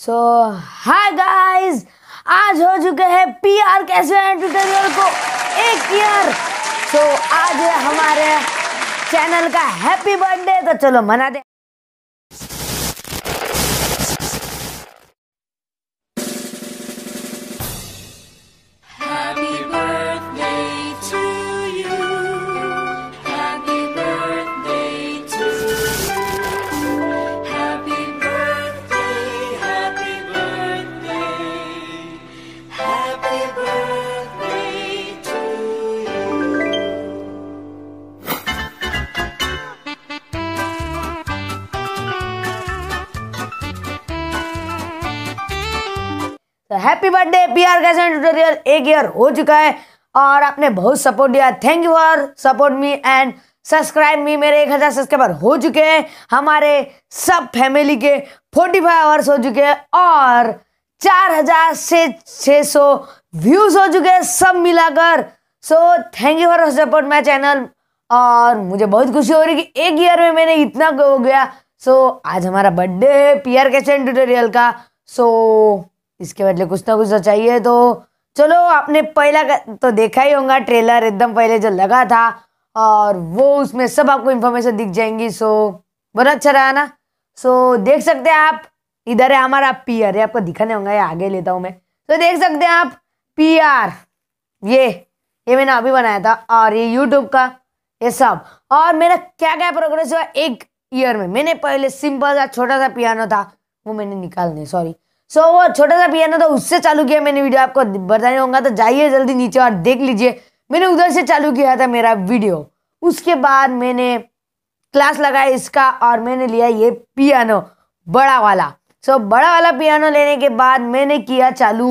सो hi guys आज हो चुके हैं पी आर कैसे ट्यूटोरियल को एक ईयर सो so, आज हमारे चैनल का हैप्पी बर्थडे तो चलो मना दे हैप्पी बर्थडे पी आर कैसन ट्यूटोरियल एक ईयर हो चुका है और आपने बहुत सपोर्ट दिया thank you for support me and subscribe me मेरे एक हज़ार सब्सक्राइबर हो चुके हैं हमारे सब फैमिली के फोर्टी फाइव आवर्स हो चुके हैं और चार हज़ार से छः सौ व्यूज़ हो चुके हैं सब मिलाकर so thank you for support my channel और मुझे बहुत खुशी हो रही है कि एक ईयर में मैंने इतना हो गया सो so, आज हमारा बर्थडे है पी आर कैसे ट्यूटोरियल का सो so, इसके बदले कुछ ना कुछ तो चाहिए तो चलो आपने पहला तो देखा ही होगा ट्रेलर एकदम पहले जो लगा था और वो उसमें सब आपको इन्फॉर्मेशन दिख जाएंगी सो बहुत अच्छा रहा ना सो देख सकते हैं आप इधर है हमारा पी आर आपको दिखाने होगा ये आगे लेता हूँ मैं तो देख सकते हैं आप पी आर ये ये मैंने अभी बनाया था और ये यूट्यूब का ये सब और मेरा क्या क्या प्रोग्रेस हुआ एक ईयर में मैंने पहले सिंपल सा छोटा सा पियानो था वो मैंने निकाल दिया सॉरी सो so, वो छोटा सा पियानो था तो उससे चालू किया मैंने वीडियो आपको बताने होगा तो जाइए जल्दी नीचे और देख लीजिए मैंने उधर से चालू किया था मेरा वीडियो उसके बाद मैंने क्लास लगाया इसका और मैंने लिया ये पियानो बड़ा वाला सो so, बड़ा वाला पियानो लेने के बाद मैंने किया चालू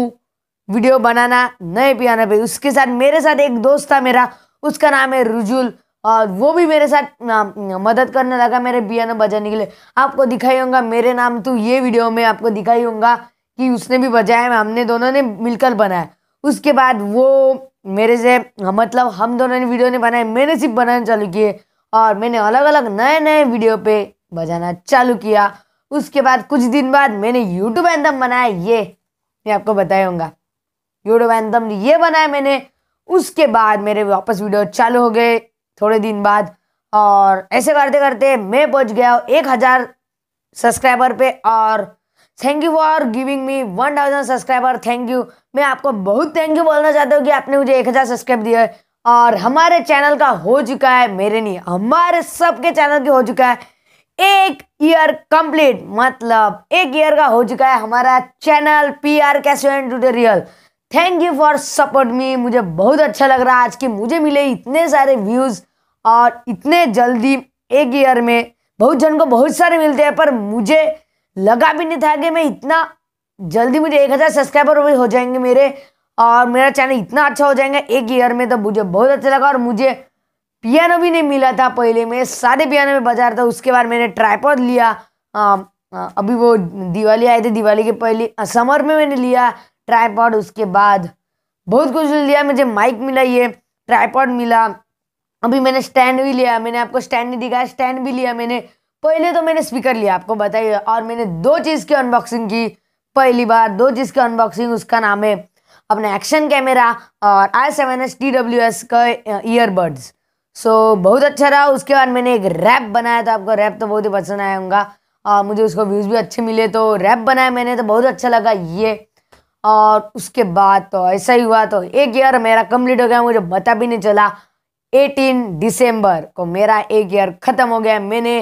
वीडियो बनाना नए पियानो पे उसके साथ मेरे साथ एक दोस्त था मेरा उसका नाम है रुजुल और वो भी मेरे साथ मदद करने लगा मेरे पियानो बजाने के लिए आपको दिखाई होगा मेरे नाम तो ये वीडियो में आपको दिखाई होगा कि उसने भी बजाया हमने दोनों ने मिलकर बनाया उसके बाद वो मेरे से मतलब हम दोनों ने वीडियो ने बनाए मैंने सिर्फ बनाने चालू किए और मैंने अलग अलग नए नए वीडियो पे बजाना चालू किया उसके बाद कुछ दिन बाद मैंने यूट्यूब एंथम बनाया ये मैं आपको बताया यूट्यूब एंथम ये बनाया मैंने उसके बाद मेरे वापस वीडियो चालू हो गए थोड़े दिन बाद और ऐसे करते करते मैं पहुंच गया एक हज़ार सब्सक्राइबर पे और thank you for giving me one thousand subscriber thank you मैं आपको बहुत थैंक यू बोलना चाहता हूँ कि आपने मुझे एक हज़ार सब्सक्राइब दिया है और हमारे चैनल का हो चुका है मेरे नहीं हमारे सबके चैनल के हो चुका है एक ईयर कंप्लीट मतलब एक ईयर का हो चुका है हमारा चैनल पी आर कैसे tutorial real thank you for support me मुझे बहुत अच्छा लग रहा है आज के मुझे मिले इतने सारे व्यूज़ और इतने जल्दी एक ईयर में बहुत जन को बहुत सारे मिलते हैं पर मुझे लगा भी नहीं था कि मैं इतना जल्दी मुझे एक हज़ार सब्सक्राइबर हो जाएंगे मेरे और मेरा चैनल इतना अच्छा हो जाएगा एक ईयर में तो मुझे बहुत अच्छा लगा और मुझे पियानो भी नहीं मिला था पहले मैं सारे पियानो में बजा रहा था उसके बाद मैंने ट्राईपॉड लिया आ, आ, अभी वो दिवाली आई थी दिवाली के पहले समर में मैंने लिया ट्राईपॉड उसके बाद बहुत कुछ लिया मुझे माइक मिला ये ट्राईपॉड मिला अभी मैंने स्टैंड भी लिया मैंने आपको स्टैंड नहीं दिखाया स्टैंड भी लिया मैंने पहले तो मैंने स्पीकर लिया आपको बताइए और मैंने दो चीज़ की अनबॉक्सिंग की पहली बार दो चीज़ की अनबॉक्सिंग उसका नाम है अपना एक्शन कैमरा और I seven S T W S का ईयरबड्स सो so, बहुत अच्छा रहा उसके बाद मैंने एक रैप बनाया था आपको रैप तो बहुत ही पसंद आया होगा और मुझे उसको व्यूज़ भी अच्छे मिले तो रैप बनाया मैंने तो बहुत अच्छा लगा ये और उसके बाद तो ऐसा ही हुआ तो एक ईयर मेरा कम्प्लीट हो गया मुझे पता भी नहीं चला 18 दिसंबर को मेरा एक ईयर ख़त्म हो गया मैंने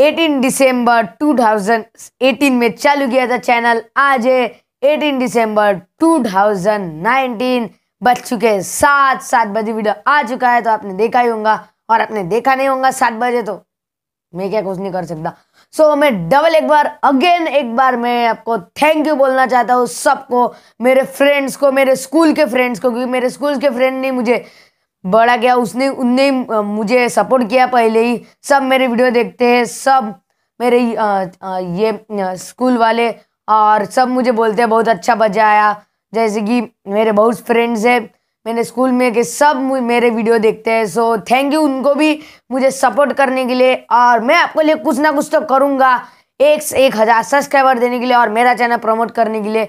18 दिसंबर 2018 में चालू किया था चैनल आज है 18 दिसंबर 2019 बज चुके सात सात बजे वीडियो आ चुका है तो आपने देखा ही होगा और आपने देखा नहीं होगा सात बजे तो मैं क्या कुछ नहीं कर सकता सो so, मैं डबल एक बार अगेन एक बार मैं आपको थैंक यू बोलना चाहता हूँ सबको मेरे फ्रेंड्स को मेरे स्कूल के फ्रेंड्स को क्योंकि मेरे स्कूल के फ्रेंड ने मुझे बड़ा किया उसने उनने मुझे सपोर्ट किया पहले ही सब मेरे वीडियो देखते हैं सब मेरे ये स्कूल वाले और सब मुझे बोलते हैं बहुत अच्छा बजाया जैसे कि मेरे बहुत फ्रेंड्स हैं मैंने स्कूल में के सब मेरे वीडियो देखते हैं सो थैंक यू उनको भी मुझे सपोर्ट करने के लिए और मैं आपको लिए कुछ ना कुछ तो करूँगा एक से एक हज़ार सब्सक्राइबर देने के लिए और मेरा चैनल प्रमोट करने के लिए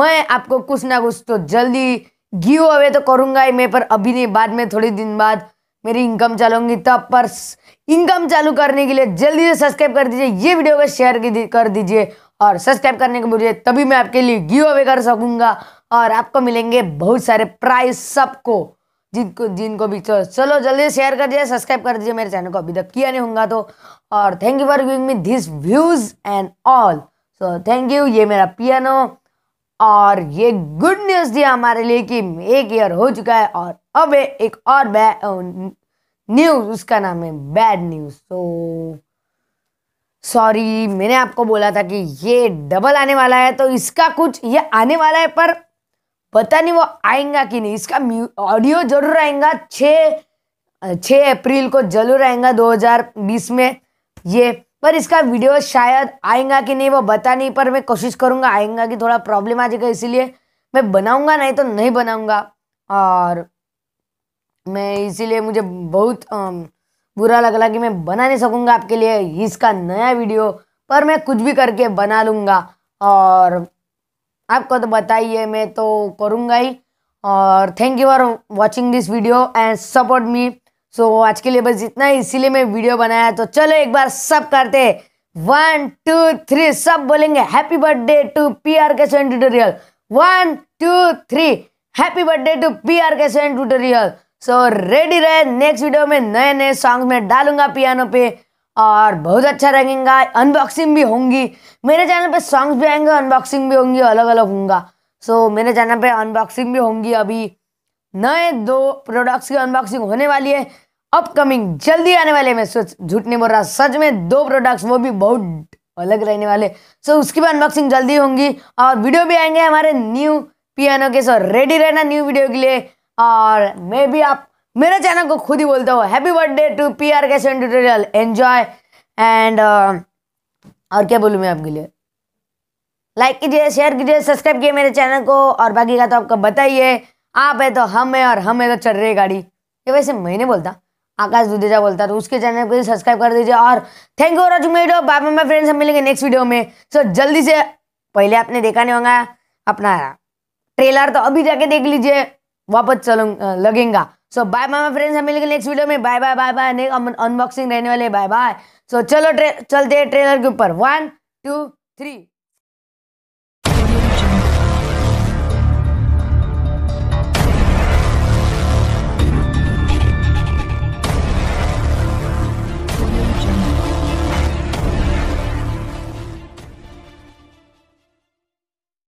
मैं आपको कुछ ना कुछ तो जल्दी गिव अवे तो करूँगा ही मैं पर अभी नहीं बाद में थोड़ी दिन बाद मेरी इनकम चालू तब पर इनकम चालू करने के लिए जल्दी से सब्सक्राइब कर दीजिए ये वीडियो को शेयर कर दीजिए और सब्सक्राइब करने के मुझे तभी मैं आपके लिए गिव अवे कर सकूँगा और आपको मिलेंगे बहुत सारे प्राइज सबको जिनको जिनको भी चलो, तो चलो जल्दी शेयर कर दीजिए सब्सक्राइब कर दीजिए मेरे चैनल को अभी तक किया नहीं होगा तो और thank you for giving me this views and all so thank you ये मेरा पियानो और ये गुड न्यूज़ दिया हमारे लिए कि एक ईयर हो चुका है और अब एक और न्यूज़ uh, उसका नाम है बैड न्यूज़ तो सॉरी मैंने आपको बोला था कि ये डबल आने वाला है तो इसका कुछ ये आने वाला है पर पता नहीं वो आएगा कि नहीं इसका ऑडियो जरूर आएगा छ छः अप्रैल को जरूर आएगा 2020 में ये पर इसका वीडियो शायद आएगा कि नहीं वो बता नहीं पर मैं कोशिश करूँगा आएगा कि थोड़ा प्रॉब्लम आ जाएगा इसीलिए मैं बनाऊंगा नहीं तो नहीं बनाऊंगा और मैं इसीलिए मुझे बहुत बुरा लग रहा कि मैं बना नहीं सकूंगा आपके लिए इसका नया वीडियो पर मैं कुछ भी करके बना लूँगा और आपको तो बताइए मैं तो करूँगा ही और thank you for watching this video and support me so आज के लिए बस इतना ही इसीलिए मैं वीडियो बनाया तो चलो एक बार सब करते वन टू थ्री सब बोलेंगे happy birthday to P R के सेंट tutorial one two three happy birthday to P R के सेंट ट्यूटोरियल सो रेडी रहे नेक्स्ट वीडियो में नए नए सॉन्ग में डालूंगा पियानो पे और बहुत अच्छा रहेगा अनबॉक्सिंग भी होंगी मेरे चैनल पे सॉन्ग्स भी आएंगे अनबॉक्सिंग भी होंगी अलग अलग होंगे सो so, मेरे चैनल पे अनबॉक्सिंग भी होंगी अभी नए दो प्रोडक्ट्स की अनबॉक्सिंग होने वाली है अपकमिंग जल्दी आने वाले मैं सोच झूठ नहीं बोल रहा सच में दो प्रोडक्ट्स वो भी बहुत अलग रहने वाले सो so, उसकी भी अनबॉक्सिंग जल्दी होंगी और वीडियो भी आएंगे हमारे न्यू पियानो के सो रेडी रहना न्यू वीडियो के लिए और मे भी आप मेरे चैनल को खुद ही बोलते हो happy birthday to P R कैसे ट्यूटोरियल एंजॉय एंड और क्या बोलूँ मैं आपके लिए लाइक कीजिए शेयर कीजिए सब्सक्राइब कीजिए मेरे चैनल को और बाकी का तो आपको बताइए आप है तो हम है और हम है तो चल रही गाड़ी ये वैसे मैं नहीं बोलता आकाश दुदेजा बोलता तो उसके चैनल को सब्सक्राइब कर दीजिए और थैंक यू वॉचिंग मेडो वीडियो बाय बाय फ्रेंड्स हम मिलेंगे नेक्स्ट वीडियो में सो जल्दी से पहले आपने देखा नहीं होगा अपना ट्रेलर तो अभी जाके देख लीजिए वापस चलूँ लगेगा सो बाय बाय फ्रेंड्स हम मिलेंगे नेक्स्ट वीडियो में bye bye bye bye unboxing रहने वाले बाय बाय सो चलो चलते हैं ट्रेलर के ऊपर वन टू थ्री